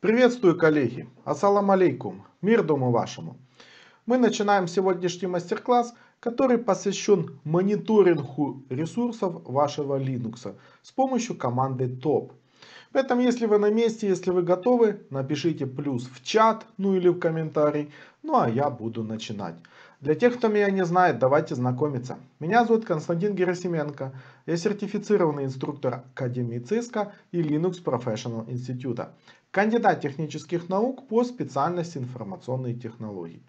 Приветствую, коллеги! Ассалам алейкум! Мир дому вашему! Мы начинаем сегодняшний мастер-класс, который посвящен мониторингу ресурсов вашего Linux с помощью команды TOP. Поэтому, если вы на месте, если вы готовы, напишите плюс в чат, ну или в комментарий. Ну а я буду начинать. Для тех, кто меня не знает, давайте знакомиться. Меня зовут Константин Герасименко. Я сертифицированный инструктор Академии Циска и Linux Professional Института. Кандидат технических наук по специальности информационные технологии.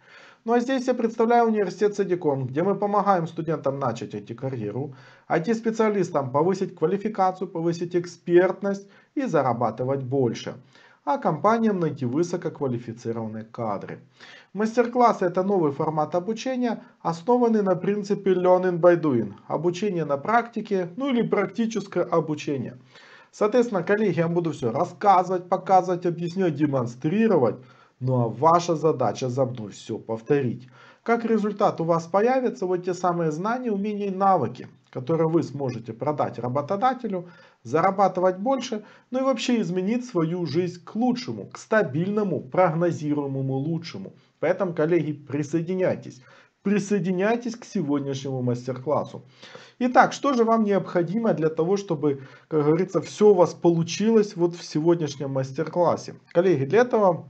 Ну а здесь я представляю университет Садиком, где мы помогаем студентам начать IT-карьеру, IT-специалистам а повысить квалификацию, повысить экспертность и зарабатывать больше а компаниям найти высококвалифицированные кадры. Мастер-классы – это новый формат обучения, основанный на принципе learning by doing – обучение на практике, ну или практическое обучение – Соответственно, коллеги, я вам буду все рассказывать, показывать, объяснять, демонстрировать. Ну а ваша задача за мной все повторить. Как результат у вас появятся вот те самые знания, умения и навыки, которые вы сможете продать работодателю, зарабатывать больше, ну и вообще изменить свою жизнь к лучшему, к стабильному, прогнозируемому лучшему. Поэтому, коллеги, присоединяйтесь. Присоединяйтесь к сегодняшнему мастер-классу. Итак, что же вам необходимо для того, чтобы, как говорится, все у вас получилось вот в сегодняшнем мастер-классе? Коллеги, для этого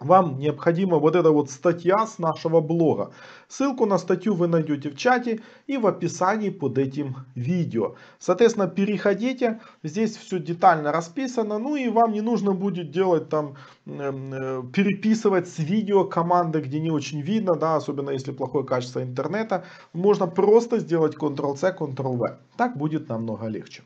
вам необходима вот эта вот статья с нашего блога. Ссылку на статью вы найдете в чате и в описании под этим видео. Соответственно, переходите, здесь все детально расписано, ну и вам не нужно будет делать там, эм, э, переписывать с видео команды, где не очень видно, да, особенно если плохое качество интернета. Можно просто сделать Ctrl-C, Ctrl-V. Так будет намного легче.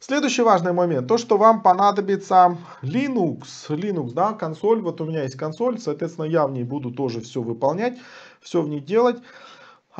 Следующий важный момент, то, что вам понадобится Linux, Linux, да, консоль, вот у меня есть консоль, соответственно, я в ней буду тоже все выполнять, все в ней делать.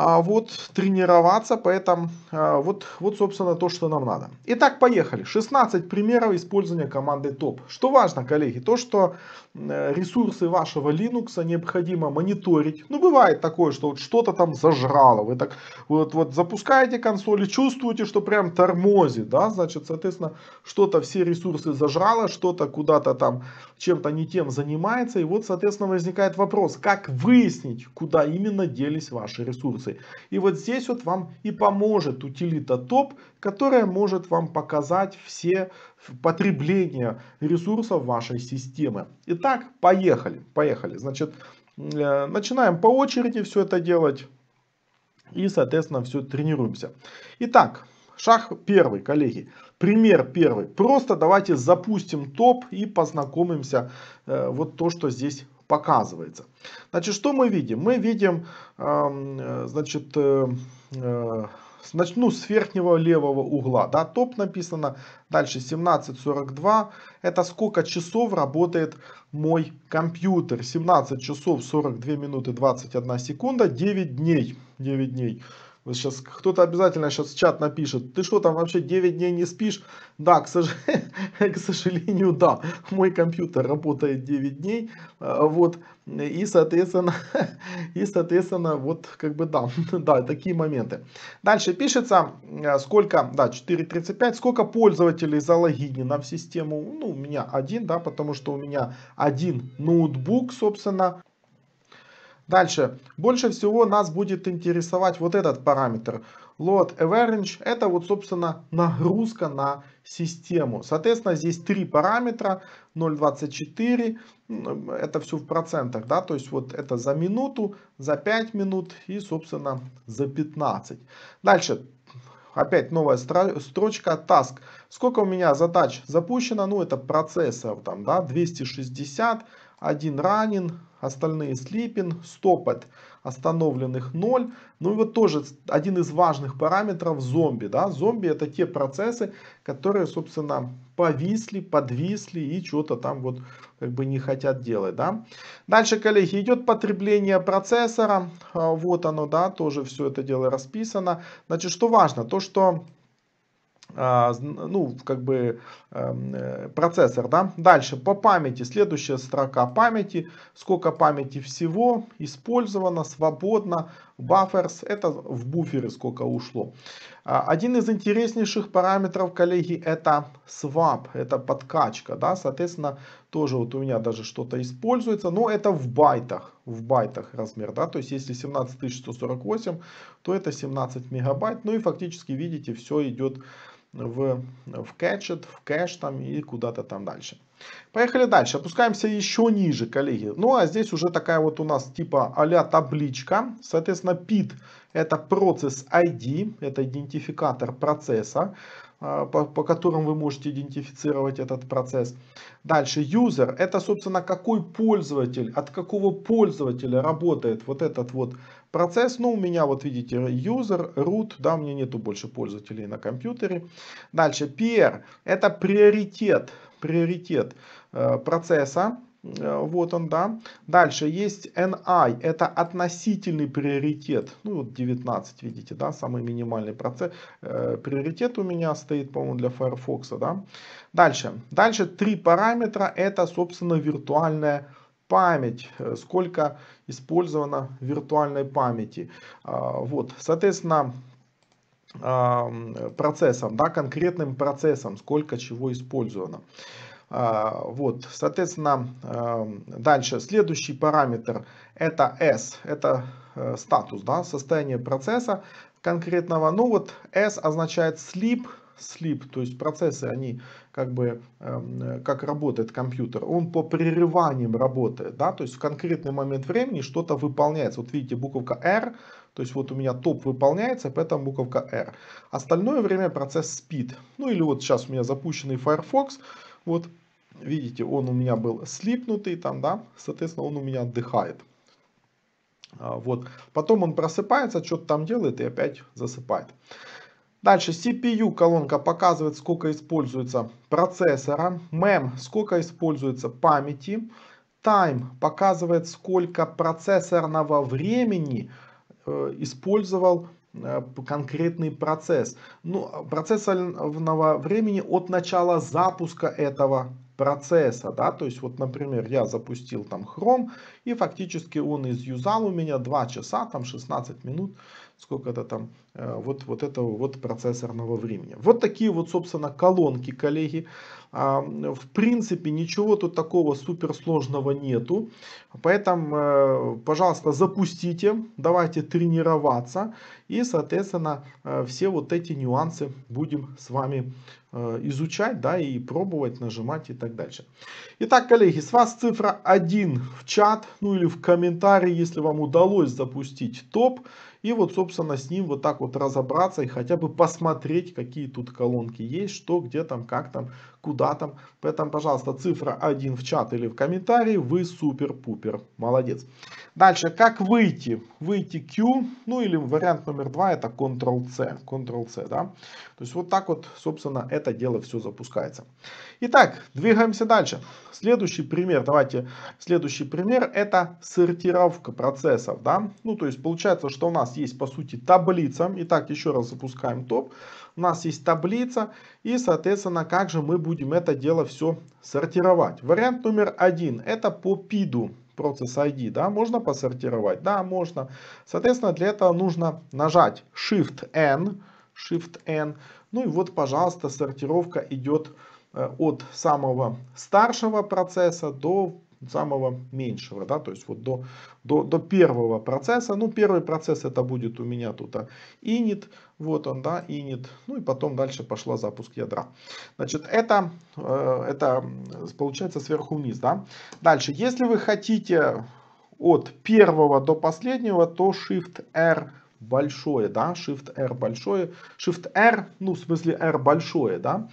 А, вот тренироваться, поэтому а, вот, вот собственно то, что нам надо. Итак, поехали. 16 примеров использования команды топ. Что важно, коллеги, то, что э, ресурсы вашего Linux необходимо мониторить. Ну, бывает такое, что вот что-то там зажрало. Вы так вот, вот запускаете консоль и чувствуете, что прям тормозит, да, значит, соответственно, что-то все ресурсы зажрало, что-то куда-то там чем-то не тем занимается. И вот, соответственно, возникает вопрос, как выяснить, куда именно делись ваши ресурсы функций. И вот здесь вот вам и поможет утилита топ, которая может вам показать все потребления ресурсов вашей системы. Итак, поехали, поехали. Значит, э, начинаем по очереди все это делать и, соответственно, все тренируемся. Итак, шаг первый, коллеги. Пример первый. Просто давайте запустим топ и познакомимся. Э, вот то, что здесь показывается. Значит, что мы видим? Мы видим, э, значит, э, э, начну с верхнего левого угла. Да, топ написано. Дальше 17.42. Это сколько часов работает мой компьютер. 17 часов 42 минуты 21 секунда. 9 дней. 9 дней. Вот сейчас кто-то обязательно сейчас в чат напишет, ты что там вообще 9 дней не спишь? Да, к, сож... к сожалению, да, мой компьютер работает 9 дней, э, вот, и, соответственно, и, соответственно, вот, как бы, да, да, такие моменты. Дальше пишется, э, сколько, да, 4.35, сколько пользователей залогинено в систему, ну, у меня один, да, потому что у меня один ноутбук, собственно, Дальше. Больше всего нас будет интересовать вот этот параметр. Load Average это вот собственно нагрузка на систему. Соответственно здесь три параметра 0.24 это все в процентах. да, То есть вот это за минуту, за 5 минут и собственно за 15. Дальше. Опять новая строчка task. Сколько у меня задач запущено? Ну это процессор там, да, 260, один ранен, остальные sleeping, стопать остановленных 0. Ну и вот тоже один из важных параметров зомби. Да? Зомби это те процессы, которые, собственно, повисли, подвисли и что-то там вот как бы не хотят делать. Да? Дальше, коллеги, идет потребление процессора. А, вот оно, да, тоже все это дело расписано. Значит, что важно, то что а, ну, как бы эм, э, процессор, да. Дальше по памяти, следующая строка памяти, сколько памяти всего использовано свободно Buffers, это в буфере сколько ушло. А, один из интереснейших параметров, коллеги, это swap, это подкачка, да, соответственно, тоже вот у меня даже что-то используется, но это в байтах, в байтах размер, да, то есть если 17148, то это 17 мегабайт, ну и фактически, видите, все идет в, в кэчет, в кэш там и куда-то там дальше. Поехали дальше. Опускаемся еще ниже, коллеги. Ну, а здесь уже такая вот у нас типа а табличка. Соответственно, PID это процесс ID, это идентификатор процесса, а, по, по которым вы можете идентифицировать этот процесс. Дальше, user, это, собственно, какой пользователь, от какого пользователя работает вот этот вот процесс. Ну, у меня, вот видите, user, root, да, у меня нету больше пользователей на компьютере. Дальше, PR, это приоритет приоритет э, процесса. Э, вот он, да. Дальше есть NI, это относительный приоритет. Ну, вот 19, видите, да, самый минимальный процесс. Э, приоритет у меня стоит, по-моему, для Firefox, да. Дальше. Дальше три параметра, это, собственно, виртуальная память, сколько использовано виртуальной памяти. А, вот, соответственно, процессом, да, конкретным процессом, сколько чего использовано. А, вот, соответственно, дальше следующий параметр это S, это э, статус, да, состояние процесса конкретного. Ну вот S означает sleep, sleep, то есть процессы, они как бы, эм, как работает компьютер, он по прерываниям работает, да, то есть в конкретный момент времени что-то выполняется. Вот видите, буковка R то есть вот у меня топ выполняется, а поэтому буковка R. Остальное время процесс спит. Ну или вот сейчас у меня запущенный Firefox. Вот видите, он у меня был слипнутый там, да, соответственно, он у меня отдыхает. А, вот. Потом он просыпается, что-то там делает и опять засыпает. Дальше CPU колонка показывает, сколько используется процессора. MEM, сколько используется памяти. Time показывает, сколько процессорного времени Э, использовал э, конкретный процесс. Ну, а, процесс времени от начала запуска этого процесса, да, то есть вот, например, я запустил там Chrome, и фактически он изюзал у меня 2 часа, там 16 минут сколько-то там э, вот, вот этого вот процессорного времени. Вот такие вот, собственно, колонки, коллеги. А, в принципе, ничего тут такого суперсложного нету. Поэтому, э, пожалуйста, запустите, давайте тренироваться. И, соответственно, э, все вот эти нюансы будем с вами изучать, да, и пробовать, нажимать и так дальше. Итак, коллеги, с вас цифра 1 в чат, ну или в комментарии, если вам удалось запустить топ. И вот, собственно, с ним вот так вот разобраться и хотя бы посмотреть, какие тут колонки есть, что, где там, как там, куда там. Поэтому, пожалуйста, цифра 1 в чат или в комментарии. Вы супер-пупер. Молодец. Дальше, как выйти? Выйти Q, ну или вариант номер два, это Ctrl-C. Ctrl-C, да. То есть вот так вот, собственно, это дело все запускается. Итак, двигаемся дальше. Следующий пример, давайте, следующий пример, это сортировка процессов, да. Ну, то есть получается, что у нас есть, по сути, таблица. Итак, еще раз запускаем топ. У нас есть таблица, и, соответственно, как же мы будем это дело все сортировать. Вариант номер один, это по пиду процесс ID, да, можно посортировать? Да, можно. Соответственно, для этого нужно нажать Shift-N, Shift-N, ну и вот, пожалуйста, сортировка идет э, от самого старшего процесса до самого меньшего, да, то есть вот до, до, до первого процесса, ну, первый процесс это будет у меня тут а, init, вот он, да, init, ну, и потом дальше пошла запуск ядра. Значит, это, э, это получается сверху вниз, да. Дальше, если вы хотите от первого до последнего, то Shift-R большое, да, Shift R большое, Shift R, ну, в смысле R большое, да,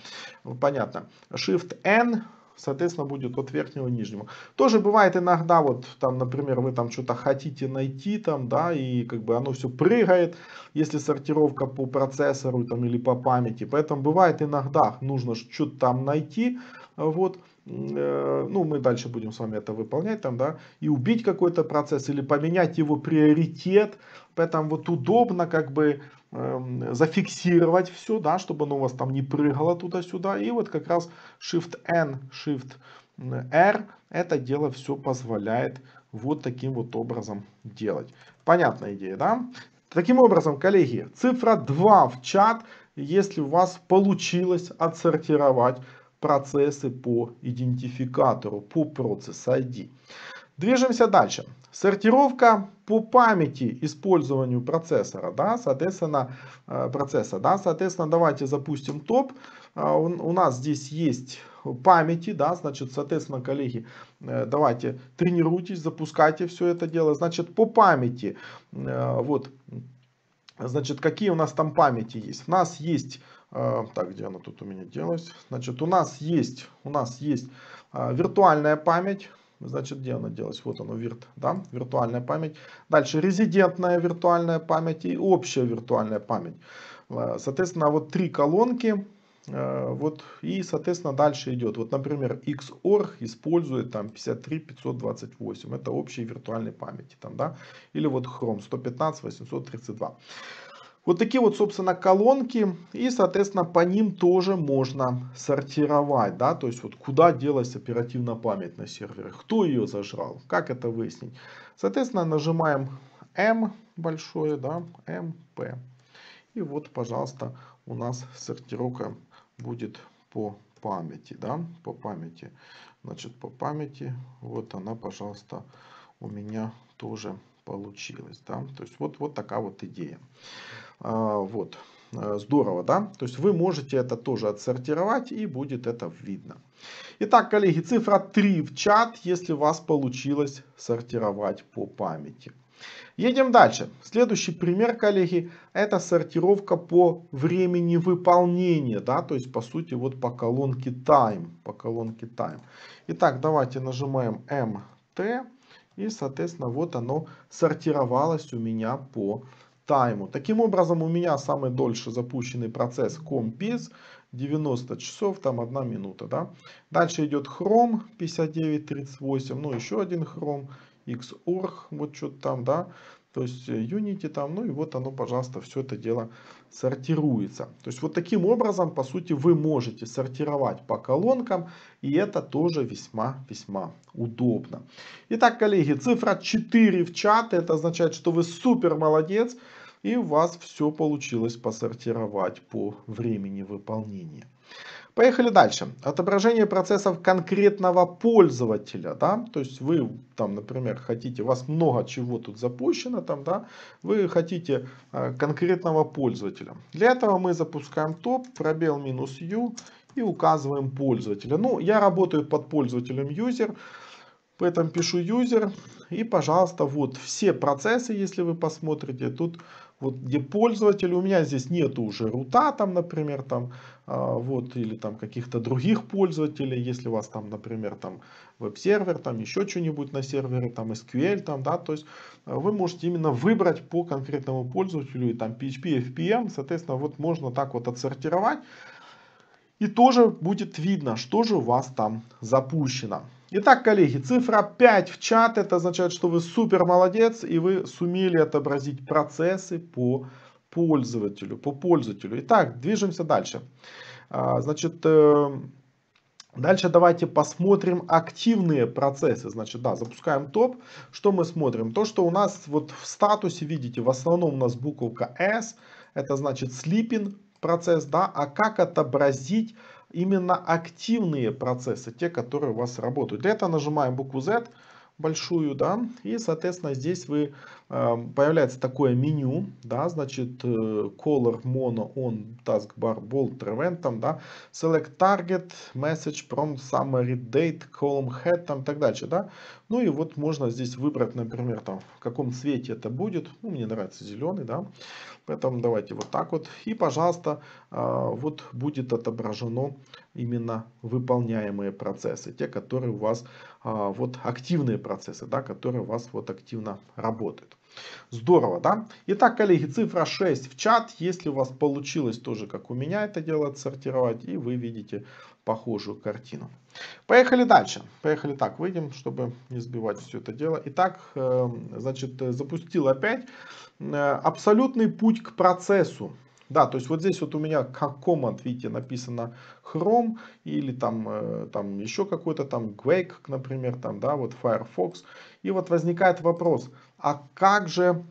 понятно, Shift N соответственно, будет от верхнего к нижнему. Тоже бывает иногда, вот там, например, вы там что-то хотите найти, там, да, и как бы оно все прыгает, если сортировка по процессору там или по памяти. Поэтому бывает иногда нужно что-то там найти, вот, Э, ну, мы дальше будем с вами это выполнять там, да, и убить какой-то процесс или поменять его приоритет, поэтому вот удобно как бы э, зафиксировать все, да, чтобы оно у вас там не прыгало туда-сюда, и вот как раз Shift-N, Shift-R это дело все позволяет вот таким вот образом делать. Понятная идея, да? Таким образом, коллеги, цифра 2 в чат, если у вас получилось отсортировать процессы по идентификатору, по процесс ID. Движемся дальше. Сортировка по памяти использованию процессора, да, соответственно, э, процесса, да, соответственно, давайте запустим топ. Э, у нас здесь есть памяти, да, значит, соответственно, коллеги, э, давайте тренируйтесь, запускайте все это дело, значит, по памяти, вот, значит, какие у нас там памяти есть. У нас есть Э, так, где она тут у меня делась? Значит, у нас есть, у нас есть а, виртуальная память. Значит, где она делась? Вот она, вирт, да, виртуальная память. Дальше резидентная виртуальная память и общая виртуальная память. Э, соответственно, вот три колонки. Э, вот, и, соответственно, дальше идет. Вот, например, XOR использует там 53 528. Это общей виртуальной памяти. Там, да? Или вот Chrome 115 832. Вот такие вот, собственно, колонки. И, соответственно, по ним тоже можно сортировать. Да? То есть, вот куда делась оперативная память на сервере. Кто ее зажрал. Как это выяснить. Соответственно, нажимаем M большое. да, MP. И вот, пожалуйста, у нас сортировка будет по памяти. да, По памяти. Значит, по памяти. Вот она, пожалуйста, у меня тоже получилась, Да? То есть, вот, вот такая вот идея. А, вот, э, здорово, да? То есть вы можете это тоже отсортировать и будет это видно. Итак, коллеги, цифра 3 в чат, если у вас получилось сортировать по памяти. Едем дальше. Следующий пример, коллеги, это сортировка по времени выполнения, да, то есть по сути вот по колонке time, по колонке time. Итак, давайте нажимаем MT и, соответственно, вот оно сортировалось у меня по времени тайму. Таким образом, у меня самый дольше запущенный процесс CompIS 90 часов, там 1 минута. Да? Дальше идет Chrome 5938, ну еще один Chrome, Xorg, вот что-то там, да. То есть э, Unity там, ну и вот оно, пожалуйста, все это дело сортируется. То есть вот таким образом, по сути, вы можете сортировать по колонкам. И это тоже весьма-весьма удобно. Итак, коллеги, цифра 4 в чат. Это означает, что вы супер молодец. И у вас все получилось посортировать по времени выполнения. Поехали дальше. Отображение процессов конкретного пользователя, да, то есть вы там, например, хотите, у вас много чего тут запущено там, да, вы хотите э, конкретного пользователя. Для этого мы запускаем топ, пробел минус U и указываем пользователя. Ну, я работаю под пользователем user, поэтому пишу user и, пожалуйста, вот все процессы, если вы посмотрите, тут вот где пользователь, у меня здесь нету уже рута там, например, там, а, вот, или там каких-то других пользователей, если у вас там, например, там веб-сервер, там еще что-нибудь на сервере, там SQL, там, да, то есть э, вы можете именно выбрать по конкретному пользователю и там PHP, FPM, соответственно, вот можно так вот отсортировать, и тоже будет видно, что же у вас там запущено. Итак, коллеги, цифра 5 в чат, это означает, что вы супер молодец, и вы сумели отобразить процессы по пользователю, по пользователю. Итак, движемся дальше. А, значит, э, дальше давайте посмотрим активные процессы. Значит, да, запускаем топ. Что мы смотрим? То, что у нас вот в статусе, видите, в основном у нас буковка S, это значит sleeping процесс, да, а как отобразить именно активные процессы, те, которые у вас работают. Для этого нажимаем букву Z, большую, да, и, соответственно, здесь вы, э, появляется такое меню, да, значит, э, color mono on taskbar bold prevent, там, да, select target, message prompt, summary date, column head, там, так дальше, да, ну и вот можно здесь выбрать, например, там, в каком цвете это будет, ну, мне нравится зеленый, да, поэтому давайте вот так вот, и, пожалуйста, э, вот будет отображено именно выполняемые процессы, те, которые у вас а, вот активные процессы, да, которые у вас вот активно работают. Здорово, да? Итак, коллеги, цифра 6 в чат. Если у вас получилось тоже, как у меня это дело отсортировать, и вы видите похожую картину. Поехали дальше. Поехали так, выйдем, чтобы не сбивать все это дело. Итак, э, значит, запустил опять э, абсолютный путь к процессу. Да, то есть вот здесь вот у меня как команд, видите, написано Chrome или там, э, там еще какой-то там Quake, например, там, да, вот Firefox. И вот возникает вопрос, а как же,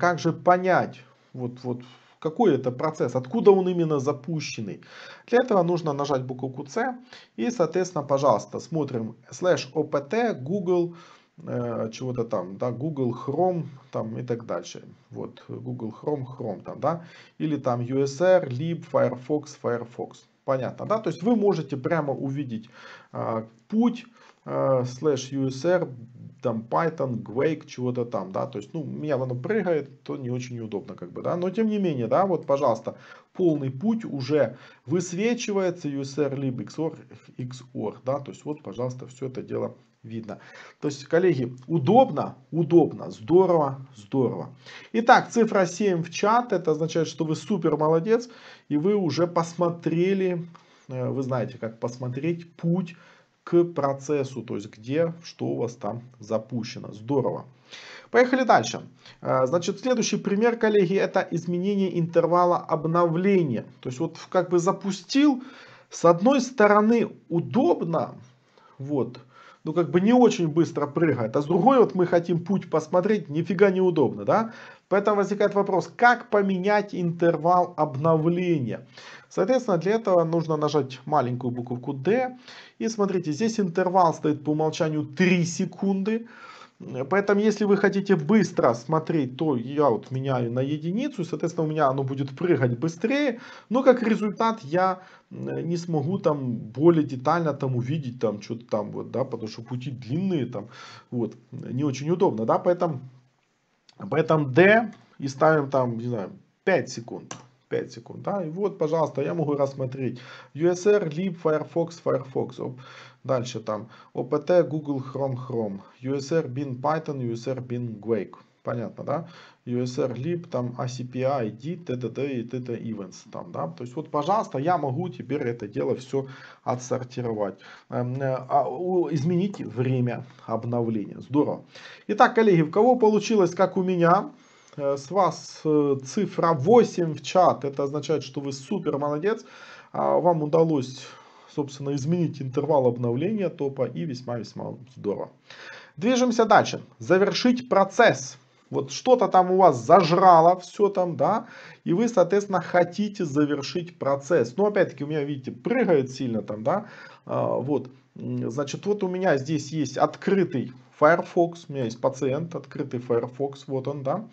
как же понять, вот, вот какой это процесс, откуда он именно запущенный. Для этого нужно нажать букву C и, соответственно, пожалуйста, смотрим slash opt google Э, чего-то там, да, Google Chrome там и так дальше. Вот Google Chrome, Chrome там, да, или там USR, Lib, Firefox, Firefox. Понятно, да, то есть вы можете прямо увидеть э, путь э, slash USR, там Python, Quake, чего-то там, да, то есть, ну, у меня оно прыгает, то не очень удобно, как бы, да, но тем не менее, да, вот, пожалуйста, полный путь уже высвечивается USR, либо XOR, XOR, да, то есть, вот, пожалуйста, все это дело видно. То есть, коллеги, удобно, удобно, здорово, здорово. Итак, цифра 7 в чат, это означает, что вы супер молодец, и вы уже посмотрели, э, вы знаете, как посмотреть путь к процессу, то есть где, что у вас там запущено. Здорово. Поехали дальше. Э, значит, следующий пример, коллеги, это изменение интервала обновления. То есть вот как бы запустил, с одной стороны удобно, вот, ну, как бы не очень быстро прыгает. А с другой, вот мы хотим путь посмотреть, нифига неудобно, да? Поэтому возникает вопрос, как поменять интервал обновления? Соответственно, для этого нужно нажать маленькую буковку D. И смотрите, здесь интервал стоит по умолчанию 3 секунды. Поэтому, если вы хотите быстро смотреть, то я вот меняю на единицу, и, соответственно, у меня оно будет прыгать быстрее, но как результат я э, не смогу там более детально там увидеть там что-то там, вот, да, потому что пути длинные там, вот, не очень удобно, да, поэтому, поэтому D и ставим там, не знаю, 5 секунд. 5 секунд, да, и вот, пожалуйста, я могу рассмотреть USR, LIB, Firefox, Firefox. Дальше там OPT Google Chrome Chrome, USR Bin Python, USR Bin Quake. Понятно, да? USR Lib, там ACPI, ID, TTT и TT Events. Там, да? То есть вот, пожалуйста, я могу теперь это дело все отсортировать. Эм, э, а, изменить время обновления. Здорово. Итак, коллеги, у кого получилось, как у меня, э, с вас э, цифра 8 в чат. Это означает, что вы супер молодец. А, вам удалось собственно, изменить интервал обновления топа и весьма-весьма здорово. Движемся дальше. Завершить процесс. Вот что-то там у вас зажрало, все там, да, и вы, соответственно, хотите завершить процесс. Но, опять-таки, у меня, видите, прыгает сильно там, да, а, вот. Значит, вот у меня здесь есть открытый Firefox, у меня есть пациент, открытый Firefox, вот он, да.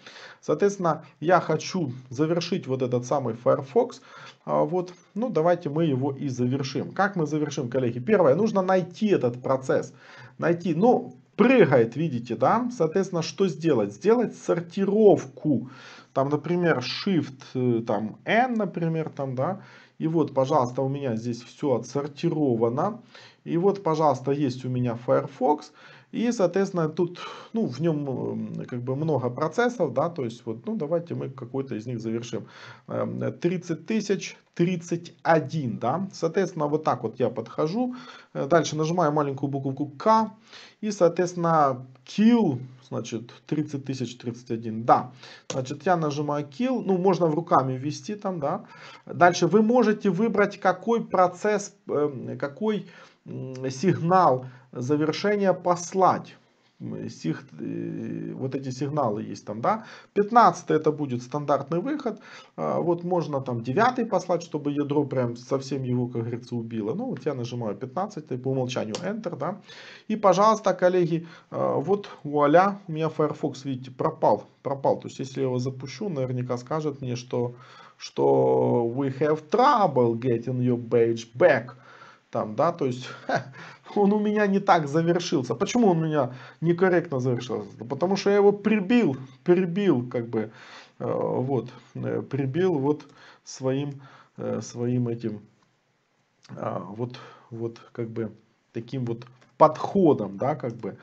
Соответственно, я хочу завершить вот этот самый Firefox, а, вот, ну давайте мы его и завершим. Как мы завершим, коллеги? Первое, нужно найти этот процесс, найти, ну, прыгает, видите, да, соответственно, что сделать? Сделать сортировку, там, например, Shift, э, там, N, например, там, да, и вот, пожалуйста, у меня здесь все отсортировано. И вот, пожалуйста, есть у меня Firefox. И, соответственно, тут, ну, в нем э, как бы много процессов, да, то есть вот, ну, давайте мы какой-то из них завершим. 30 эм, тысяч, 31, да, соответственно, вот так вот я подхожу, э, дальше нажимаю маленькую буковку К, и, соответственно, kill, значит, 30 тысяч, 31, да, значит, я нажимаю kill, ну, можно в руками ввести там, да, дальше вы можете выбрать, какой процесс, эм, какой сигнал завершение послать. Сих, э, вот эти сигналы есть там, да. 15 это будет стандартный выход. А, вот можно там 9 послать, чтобы ядро прям совсем его, как говорится, убило. Ну, вот я нажимаю 15, по умолчанию Enter, да. И, пожалуйста, коллеги, а, вот вуаля, у меня Firefox, видите, пропал. Пропал. То есть, если я его запущу, наверняка скажет мне, что, что we have trouble getting your page back. Там, да, то есть... он у меня не так завершился. Почему он у меня некорректно завершился? Потому что я его прибил, прибил, как бы, э, вот, э, прибил вот своим, э, своим этим, а, вот, вот, как бы, таким вот подходом, да, как бы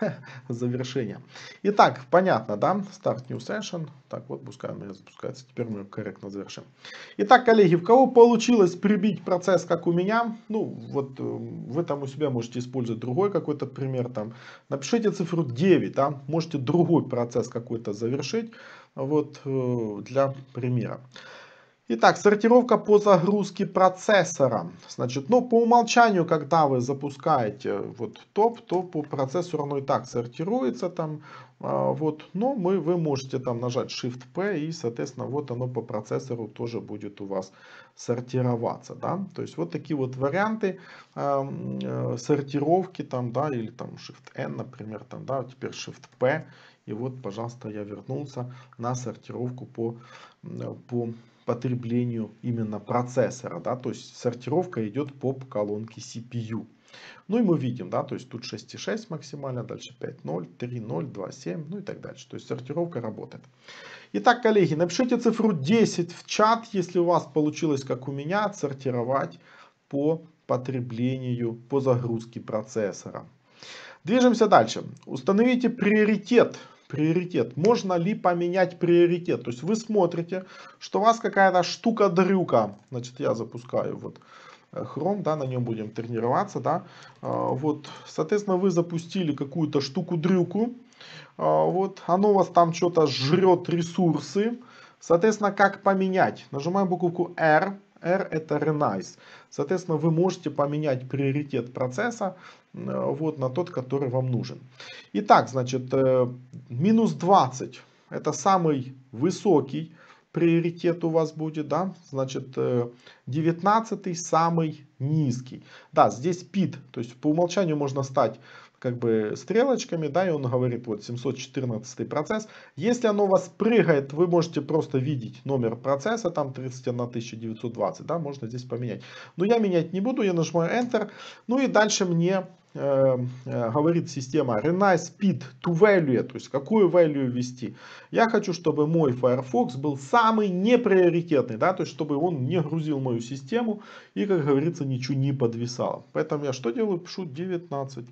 завершения. Итак, понятно, да, start new session, так вот, пускай он запускается, теперь мы корректно завершим. Итак, коллеги, в кого получилось прибить процесс, как у меня, ну, вот э, вы там у себя можете использовать другой какой-то пример, там, напишите цифру 9, да, можете другой процесс какой-то завершить, вот, э, для примера. Итак, сортировка по загрузке процессора. Значит, ну, по умолчанию, когда вы запускаете э, вот топ, то по процессору оно и так сортируется там, а, вот, но мы, вы можете там нажать Shift-P и, соответственно, вот оно по процессору тоже будет у вас сортироваться, да, то есть вот такие вот варианты а, э, сортировки там, да, или там Shift-N, например, там, да, теперь Shift-P, и вот, пожалуйста, я вернулся на сортировку по, э, по потреблению именно процессора, да, то есть сортировка идет по колонке CPU. Ну и мы видим, да, то есть тут 6,6 максимально, дальше 5,0, 3,0, 2,7, ну и так дальше. То есть сортировка работает. Итак, коллеги, напишите цифру 10 в чат, если у вас получилось, как у меня, сортировать по потреблению, по загрузке процессора. Движемся дальше. Установите приоритет приоритет. Можно ли поменять приоритет? То есть вы смотрите, что у вас какая-то штука-дрюка. Значит, я запускаю вот э, Chrome, да, на нем будем тренироваться, да. А, вот, соответственно, вы запустили какую-то штуку-дрюку. А, вот, оно у вас там что-то жрет ресурсы. Соответственно, как поменять? Нажимаем буковку R, R это Renice. Соответственно, вы можете поменять приоритет процесса э, вот на тот, который вам нужен. Итак, значит, э, минус 20 это самый высокий приоритет у вас будет, да, значит, 19 э, самый низкий. Да, здесь пит, то есть по умолчанию можно стать как бы стрелочками, да, и он говорит, вот 714 процесс. Если оно у вас прыгает, вы можете просто видеть номер процесса, там 31 1920, да, можно здесь поменять. Но я менять не буду, я нажимаю Enter, ну и дальше мне э, э, говорит система Renice Speed to Value, то есть какую value ввести. Я хочу, чтобы мой Firefox был самый неприоритетный, да, то есть чтобы он не грузил мою систему и, как говорится, ничего не подвисало. Поэтому я что делаю? Пишу 19.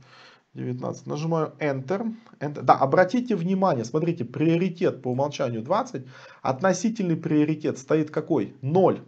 19. Нажимаю Enter. Enter. Да, обратите внимание, смотрите, приоритет по умолчанию 20. Относительный приоритет стоит какой? 0.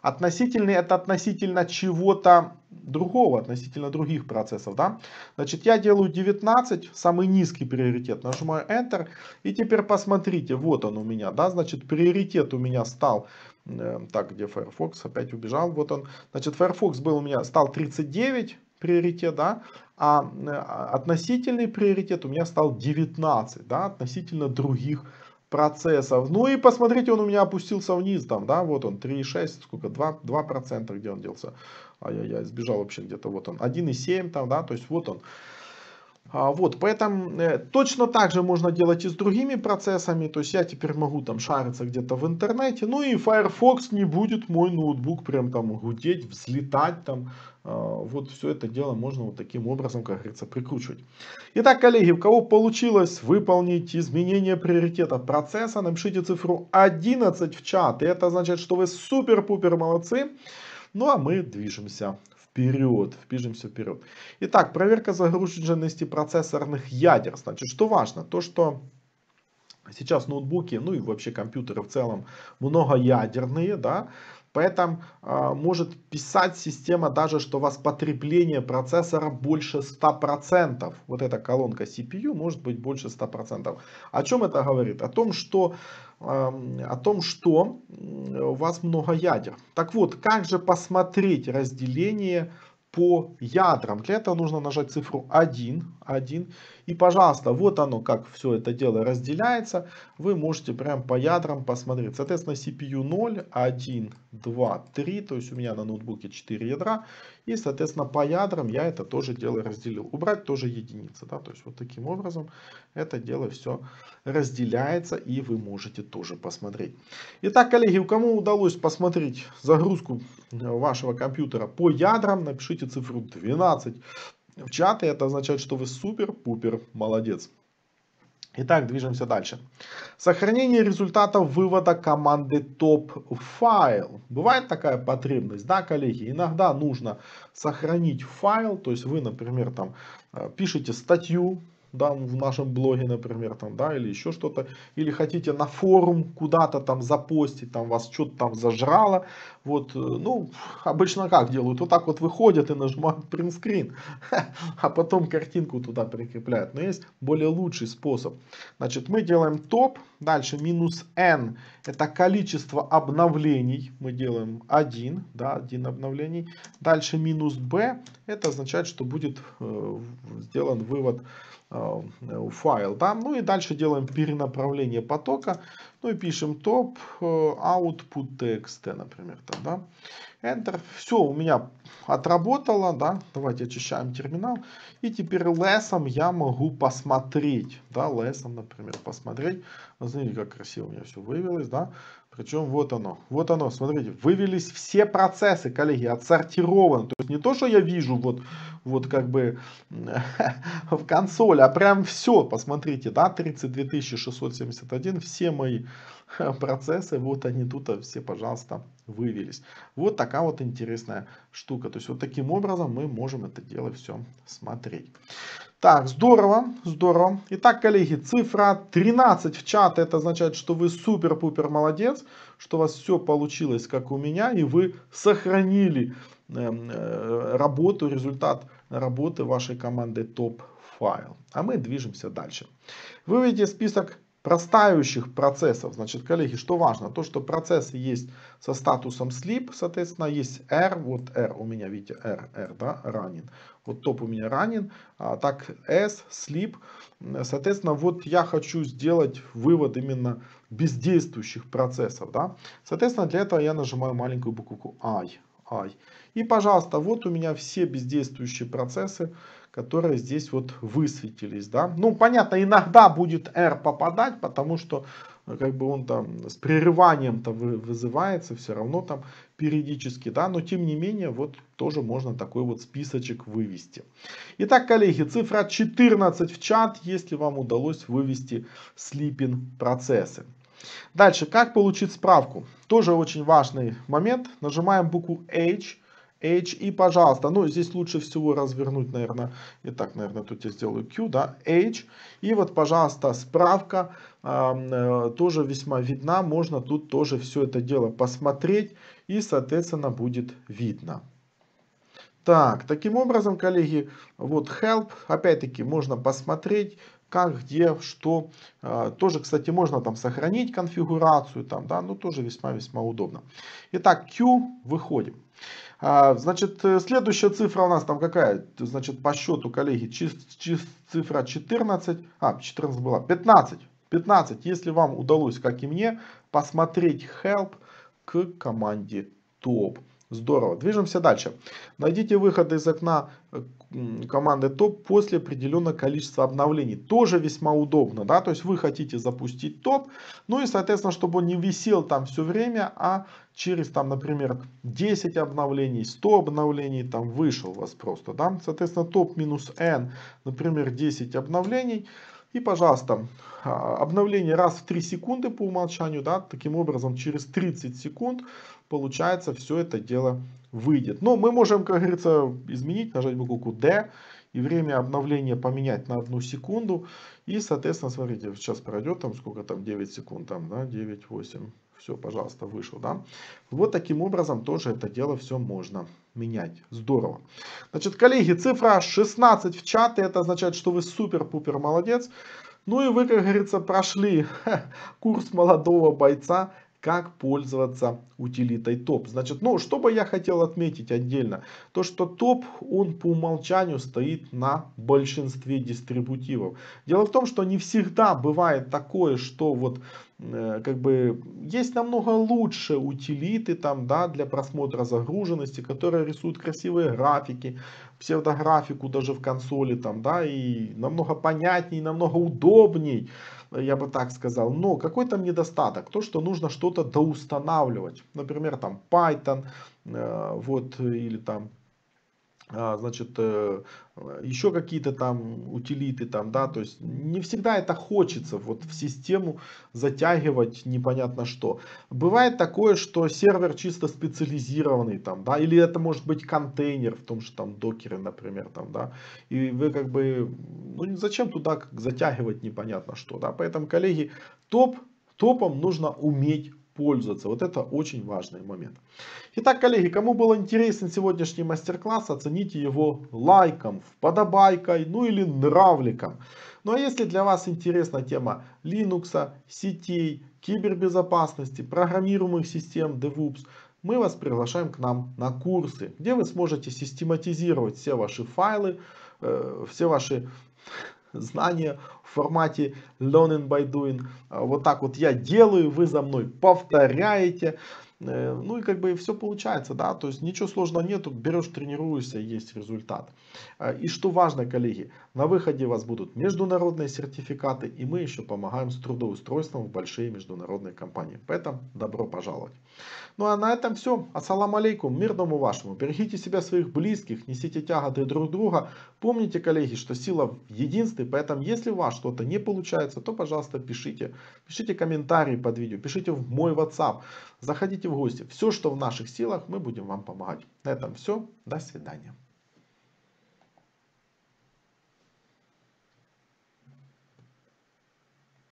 Относительный это относительно чего-то другого, относительно других процессов. Да? Значит, я делаю 19, самый низкий приоритет. Нажимаю Enter. И теперь посмотрите, вот он у меня. Да? Значит, приоритет у меня стал эм, так, где Firefox, опять убежал, вот он. Значит, Firefox был у меня, стал 39 приоритет, да, а э, относительный приоритет у меня стал 19, да, относительно других процессов. Ну и посмотрите, он у меня опустился вниз, там, да, вот он, 3,6, сколько, 2, 2%, где он делся, а я, я сбежал вообще где-то, вот он, 1,7, там, да, то есть вот он. А, вот, поэтому э, точно так же можно делать и с другими процессами, то есть я теперь могу там шариться где-то в интернете, ну и Firefox не будет мой ноутбук прям там гудеть, взлетать там, а, вот все это дело можно вот таким образом, как говорится, прикручивать. Итак, коллеги, у кого получилось выполнить изменение приоритета процесса, напишите цифру 11 в чат, и это означает, что вы супер-пупер молодцы, ну а мы движемся вперед, впишемся вперед. Итак, проверка загруженности процессорных ядер. Значит, что важно? То, что сейчас ноутбуки, ну и вообще компьютеры в целом многоядерные, да, Поэтому а, может писать система даже, что у вас потребление процессора больше 100%. Вот эта колонка CPU может быть больше 100%. О чем это говорит? О том, что, о том, что у вас много ядер. Так вот, как же посмотреть разделение по ядрам? Для этого нужно нажать цифру 1 1. И, пожалуйста, вот оно, как все это дело разделяется. Вы можете прям по ядрам посмотреть. Соответственно, CPU 0, 1, 2, 3. То есть у меня на ноутбуке 4 ядра. И, соответственно, по ядрам я это тоже дело разделил. Убрать тоже единицы. Да? То есть вот таким образом это дело все разделяется. И вы можете тоже посмотреть. Итак, коллеги, у кому удалось посмотреть загрузку э, вашего компьютера по ядрам, напишите цифру 12 в чат, это означает, что вы супер-пупер молодец. Итак, движемся дальше. Сохранение результатов вывода команды топ в файл. Бывает такая потребность, да, коллеги? Иногда нужно сохранить файл, то есть вы, например, там э, пишете статью, да, в нашем блоге, например, там, да, или еще что-то, или хотите на форум куда-то там запостить, там вас что-то там зажрало, вот, э, ну, обычно как делают, вот так вот выходят и нажимают принтскрин, а потом картинку туда прикрепляют, но есть более лучший способ. Значит, мы делаем топ, дальше минус n, это количество обновлений, мы делаем один, да, один обновлений, дальше минус b, это означает, что будет э, сделан вывод Э, файл. там, Ну и дальше делаем перенаправление потока. Ну и пишем top э, output txt, например. Там, да? Enter. Все, у меня отработало. Да? Давайте очищаем терминал. И теперь лесом я могу посмотреть. Да? Лесом, например, посмотреть. Смотрите, как красиво у меня все вывелось. Да? Причем вот оно, вот оно, смотрите, вывелись все процессы, коллеги, отсортированы. То есть не то, что я вижу вот, вот как бы в консоли, а прям все, посмотрите, да, 32 671, все мои процессы, вот они тут, а все, пожалуйста, вывелись. Вот такая вот интересная штука. То есть вот таким образом мы можем это дело все смотреть. Так, здорово, здорово. Итак, коллеги, цифра 13 в чат, это означает, что вы супер-пупер молодец, что у вас все получилось, как у меня, и вы сохранили эм, э, работу, результат работы вашей команды топ-файл. А мы движемся дальше. Вы видите список простающих процессов. Значит, коллеги, что важно? То, что процессы есть со статусом sleep, соответственно, есть R, вот R у меня, видите, R, R, да, ранен. Вот топ у меня ранен, а, так S, sleep. Соответственно, вот я хочу сделать вывод именно бездействующих процессов, да. Соответственно, для этого я нажимаю маленькую букву I, I. И, пожалуйста, вот у меня все бездействующие процессы, которые здесь вот высветились, да. Ну, понятно, иногда будет R попадать, потому что э, как бы он там с прерыванием-то вызывается, все равно там периодически, да, но тем не менее, вот тоже можно такой вот списочек вывести. Итак, коллеги, цифра 14 в чат, если вам удалось вывести слипин процессы. Дальше, как получить справку? Тоже очень важный момент. Нажимаем букву H, H и, пожалуйста, ну, здесь лучше всего развернуть, наверное, и так, наверное, тут я сделаю Q, да, H. И вот, пожалуйста, справка э, тоже весьма видна, можно тут тоже все это дело посмотреть, и, соответственно, будет видно. Так, таким образом, коллеги, вот help, опять-таки, можно посмотреть, как, где, что. А, тоже, кстати, можно там сохранить конфигурацию, там, да, ну, тоже весьма-весьма удобно. Итак, Q, выходим. А, значит, э, следующая цифра у нас там какая? Значит, по счету, коллеги, чист, чист, цифра 14. А, 14 была. 15. 15. Если вам удалось, как и мне, посмотреть help к команде top. Здорово. Движемся дальше. Найдите выход из окна э, команды топ после определенного количества обновлений. Тоже весьма удобно, да, то есть вы хотите запустить топ, ну и, соответственно, чтобы он не висел там все время, а через там, например, 10 обновлений, 100 обновлений там вышел у вас просто, да, соответственно, топ минус n, например, 10 обновлений, и, пожалуйста, а, обновление раз в 3 секунды по умолчанию, да, таким образом через 30 секунд получается все это дело выйдет. Но мы можем, как говорится, изменить, нажать букву D и время обновления поменять на одну секунду. И, соответственно, смотрите, сейчас пройдет там сколько там, 9 секунд, там, да, 9, 8, все, пожалуйста, вышел, да. Вот таким образом тоже это дело все можно менять. Здорово. Значит, коллеги, цифра 16 в чате, это означает, что вы супер-пупер молодец. Ну и вы, как говорится, прошли курс молодого бойца как пользоваться утилитой топ. Значит, ну, что бы я хотел отметить отдельно, то, что топ, он по умолчанию стоит на большинстве дистрибутивов. Дело в том, что не всегда бывает такое, что вот Э, как бы есть намного лучше утилиты там, да, для просмотра загруженности, которые рисуют красивые графики, псевдографику даже в консоли там, да, и намного понятней, намного удобней, я бы так сказал. Но какой там недостаток? То, что нужно что-то доустанавливать. Например, там Python, э, вот, или там а, значит, э, э, еще какие-то там утилиты там, да, то есть не всегда это хочется вот в систему затягивать непонятно что. Бывает такое, что сервер чисто специализированный там, да, или это может быть контейнер, в том же там докеры, например, там, да, и вы как бы, ну зачем туда затягивать непонятно что, да, поэтому, коллеги, топ, топом нужно уметь пользоваться. Вот это очень важный момент. Итак, коллеги, кому был интересен сегодняшний мастер-класс, оцените его лайком, подобайкой, ну или нравликом. Ну а если для вас интересна тема Linux, сетей, кибербезопасности, программируемых систем, DevOps, мы вас приглашаем к нам на курсы, где вы сможете систематизировать все ваши файлы, э, все ваши знания в формате learning by doing. А вот так вот я делаю, вы за мной повторяете. Э, ну и как бы все получается, да, то есть ничего сложного нету, берешь, тренируешься, есть результат. Э, и что важно, коллеги, на выходе у вас будут международные сертификаты, и мы еще помогаем с трудоустройством в большие международные компании. Поэтому добро пожаловать. Ну а на этом все. Ассаламу алейкум, мирному вашему. Берегите себя, своих близких, несите тяготы друг друга. Помните, коллеги, что сила в единстве, поэтому если у вас что-то не получается, то, пожалуйста, пишите. Пишите комментарии под видео, пишите в мой WhatsApp. Заходите в гости. Все, что в наших силах, мы будем вам помогать. На этом все. До свидания.